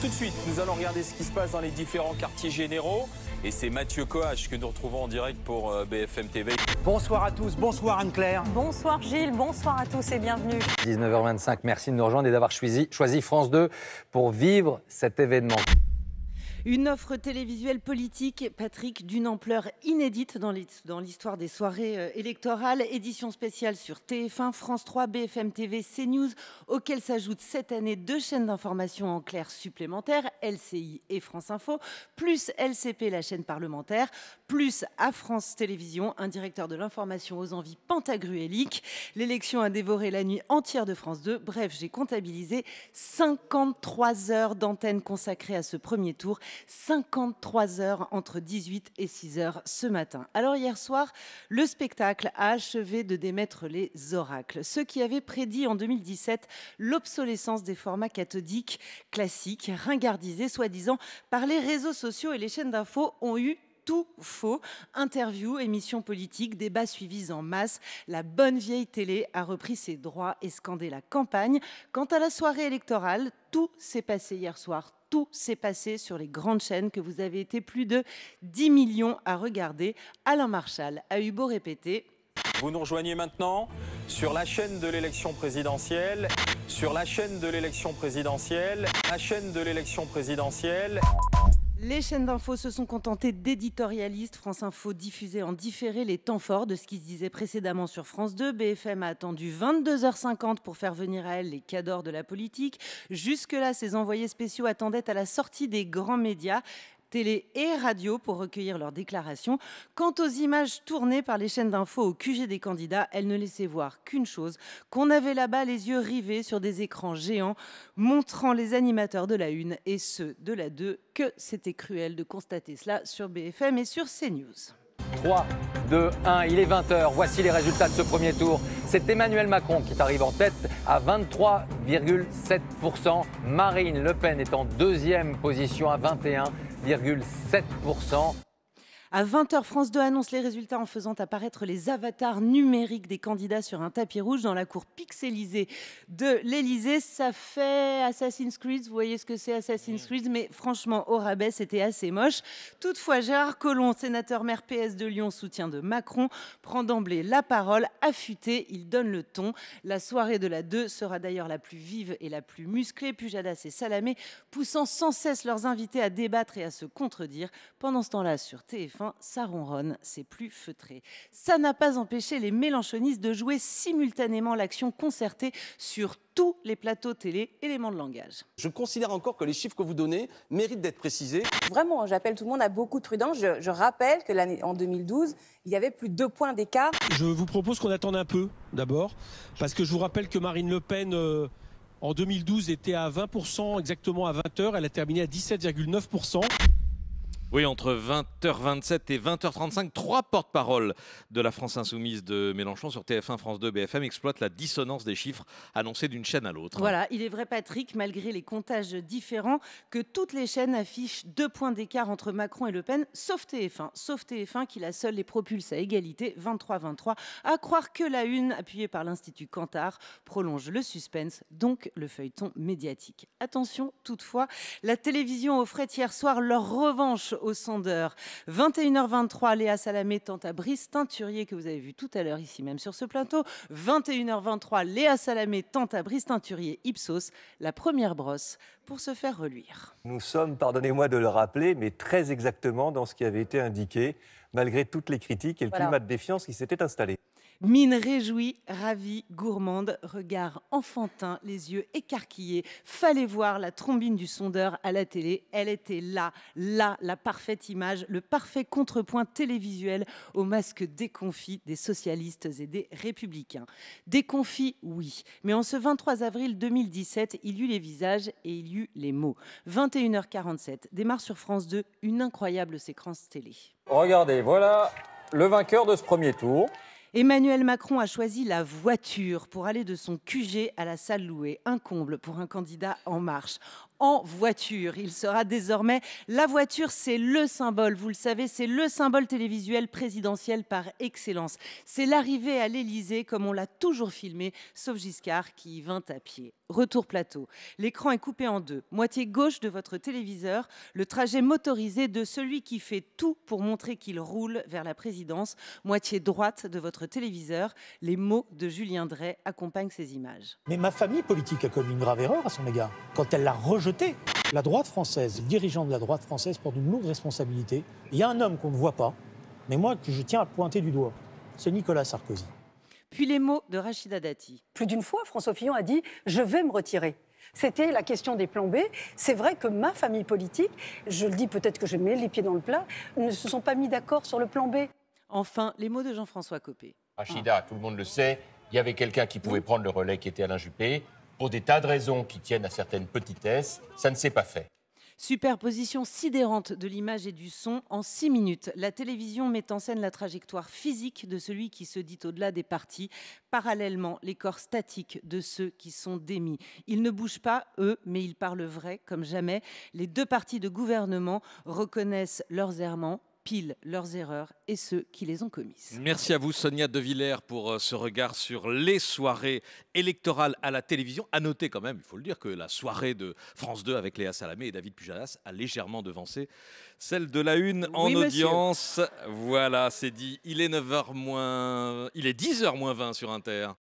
Tout de suite, nous allons regarder ce qui se passe dans les différents quartiers généraux. Et c'est Mathieu Coache que nous retrouvons en direct pour euh, BFM TV. Bonsoir à tous, bonsoir Anne-Claire. Bonsoir Gilles, bonsoir à tous et bienvenue. 19h25, merci de nous rejoindre et d'avoir choisi, choisi France 2 pour vivre cet événement. Une offre télévisuelle politique, Patrick, d'une ampleur inédite dans l'histoire des soirées euh, électorales. Édition spéciale sur TF1, France 3, BFM TV, CNews, auxquelles s'ajoutent cette année deux chaînes d'information en clair supplémentaires, LCI et France Info, plus LCP, la chaîne parlementaire, plus à France Télévisions, un directeur de l'information aux envies pentagruéliques. L'élection a dévoré la nuit entière de France 2. Bref, j'ai comptabilisé 53 heures d'antenne consacrées à ce premier tour 53 heures entre 18 et 6 heures ce matin. Alors hier soir, le spectacle a achevé de démettre les oracles, ceux qui avaient prédit en 2017 l'obsolescence des formats cathodiques classiques, ringardisés soi-disant par les réseaux sociaux et les chaînes d'infos ont eu tout faux. Interviews, émissions politiques, débats suivis en masse. La bonne vieille télé a repris ses droits et scandé la campagne. Quant à la soirée électorale, tout s'est passé hier soir tout s'est passé sur les grandes chaînes que vous avez été plus de 10 millions à regarder. Alain Marchal a eu beau répéter. Vous nous rejoignez maintenant sur la chaîne de l'élection présidentielle, sur la chaîne de l'élection présidentielle, la chaîne de l'élection présidentielle. Les chaînes d'info se sont contentées d'éditorialistes. France Info diffusait en différé les temps forts de ce qui se disait précédemment sur France 2. BFM a attendu 22h50 pour faire venir à elle les cadors de la politique. Jusque-là, ses envoyés spéciaux attendaient à la sortie des grands médias télé et radio pour recueillir leurs déclarations. Quant aux images tournées par les chaînes d'infos au QG des candidats, elles ne laissaient voir qu'une chose, qu'on avait là-bas les yeux rivés sur des écrans géants montrant les animateurs de la une et ceux de la 2 que c'était cruel de constater cela sur BFM et sur CNews. 3, 2, 1, il est 20h. Voici les résultats de ce premier tour. C'est Emmanuel Macron qui arrive en tête à 23,7%. Marine Le Pen est en deuxième position à 21%. ,7%. À 20h, France 2 annonce les résultats en faisant apparaître les avatars numériques des candidats sur un tapis rouge dans la cour pixelisée de l'Elysée. Ça fait Assassin's Creed, vous voyez ce que c'est Assassin's mm. Creed, mais franchement, au rabais, c'était assez moche. Toutefois, Gérard Collomb, sénateur maire PS de Lyon, soutien de Macron, prend d'emblée la parole, affûté, il donne le ton. La soirée de la 2 sera d'ailleurs la plus vive et la plus musclée. Pujadas et Salamé poussant sans cesse leurs invités à débattre et à se contredire. Pendant ce temps-là, sur TF1, fin, ça ronronne, c'est plus feutré. Ça n'a pas empêché les mélanchonistes de jouer simultanément l'action concertée sur tous les plateaux télé, éléments de langage. Je considère encore que les chiffres que vous donnez méritent d'être précisés. Vraiment, j'appelle tout le monde à beaucoup de prudence. Je, rappelle que l'année en 2012, il y avait plus de deux points d'écart. Je vous propose qu'on attende un peu, d'abord, parce que je vous rappelle que Marine Le Pen... Euh, en 2012, était à 20%, exactement à 20 heures. Elle a terminé à 17,9%. Oui, entre 20h27 et 20h35, trois porte-paroles de la France Insoumise de Mélenchon sur TF1, France 2, BFM exploitent la dissonance des chiffres annoncés d'une chaîne à l'autre. Voilà, il est vrai, Patrick, malgré les comptages différents, que toutes les chaînes affichent deux points d'écart entre Macron et Le Pen, sauf TF1. Sauf TF1 qui la seule les propulse à égalité, 23-23. À croire que la une, appuyée par l'Institut Cantar, prolonge le suspense, donc le feuilleton médiatique. Attention, toutefois, la télévision offrait hier soir leur revanche au sondeur. 21h23, Léa Salamé tente à Brice Teinturier, que vous avez vu tout à l'heure ici même sur ce plateau. 21h23, Léa Salamé tente à Brice Teinturier, Ipsos, la première brosse pour se faire reluire. Nous sommes, pardonnez-moi de le rappeler, mais très exactement dans ce qui avait été indiqué, malgré toutes les critiques et le climat de défiance qui s'était installé. Mine réjouie, ravie, gourmande, regard enfantin, les yeux écarquillés. Fallait voir la trombine du sondeur à la télé. Elle était là, là, la parfaite image, le parfait contrepoint télévisuel au masque déconfit des socialistes et des républicains. Déconfit, oui, mais en ce 23 avril 2017, il y eut les visages et il y eut les mots. 21h47, démarre sur France 2 une incroyable séquence télé. Regardez, voilà le vainqueur de ce premier tour. Emmanuel Macron a choisi la voiture pour aller de son QG à la salle louée, un comble pour un candidat en marche en voiture. Il sera désormais la voiture, c'est le symbole, vous le savez, c'est le symbole télévisuel présidentiel par excellence. C'est l'arrivée à l'elysée comme on l'a toujours filmé, sauf Giscard qui y vint à pied. Retour plateau. L'écran est coupé en deux. Moitié gauche de votre téléviseur, le trajet motorisé de celui qui fait tout pour montrer qu'il roule vers la présidence. Moitié droite de votre téléviseur, les mots de Julien Drey accompagnent ces images. Mais ma famille politique a commis une grave erreur à son égard. Quand elle l'a rejeté la droite française, les dirigeants de la droite française porte une lourde responsabilité. Il y a un homme qu'on ne voit pas, mais moi que je tiens à pointer du doigt, c'est Nicolas Sarkozy. Puis les mots de Rachida Dati. Plus d'une fois, François Fillon a dit ⁇ Je vais me retirer ⁇ c'était la question des plans B. C'est vrai que ma famille politique, je le dis peut-être que je mets les pieds dans le plat, ne se sont pas mis d'accord sur le plan B. Enfin, les mots de Jean-François Copé. Rachida, tout le monde le sait, il y avait quelqu'un qui pouvait prendre le relais qui était Alain Juppé pour des tas de raisons qui tiennent à certaines petitesses, ça ne s'est pas fait. Superposition sidérante de l'image et du son en six minutes. La télévision met en scène la trajectoire physique de celui qui se dit au-delà des parties, parallèlement les corps statiques de ceux qui sont démis. Ils ne bougent pas, eux, mais ils parlent vrai, comme jamais. Les deux parties de gouvernement reconnaissent leurs errements, leurs erreurs et ceux qui les ont commises. Merci à vous Sonia De Villers pour euh, ce regard sur les soirées électorales à la télévision. À noter quand même, il faut le dire, que la soirée de France 2 avec Léa Salamé et David Pujadas a légèrement devancé celle de la une en audience. Voilà, c'est dit. Il est 9h moins... Il est 10h moins 20 sur Inter.